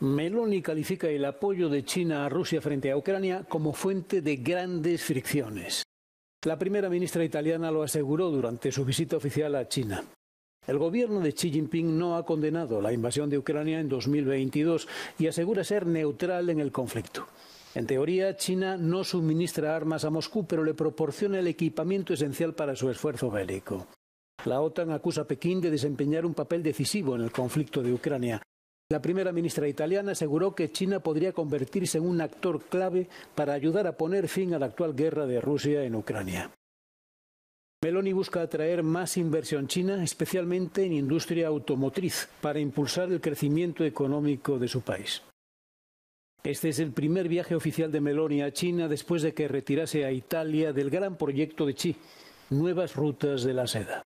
Meloni califica el apoyo de China a Rusia frente a Ucrania como fuente de grandes fricciones. La primera ministra italiana lo aseguró durante su visita oficial a China. El gobierno de Xi Jinping no ha condenado la invasión de Ucrania en 2022 y asegura ser neutral en el conflicto. En teoría, China no suministra armas a Moscú, pero le proporciona el equipamiento esencial para su esfuerzo bélico. La OTAN acusa a Pekín de desempeñar un papel decisivo en el conflicto de Ucrania la primera ministra italiana aseguró que China podría convertirse en un actor clave para ayudar a poner fin a la actual guerra de Rusia en Ucrania. Meloni busca atraer más inversión china, especialmente en industria automotriz, para impulsar el crecimiento económico de su país. Este es el primer viaje oficial de Meloni a China después de que retirase a Italia del gran proyecto de Chi: nuevas rutas de la seda.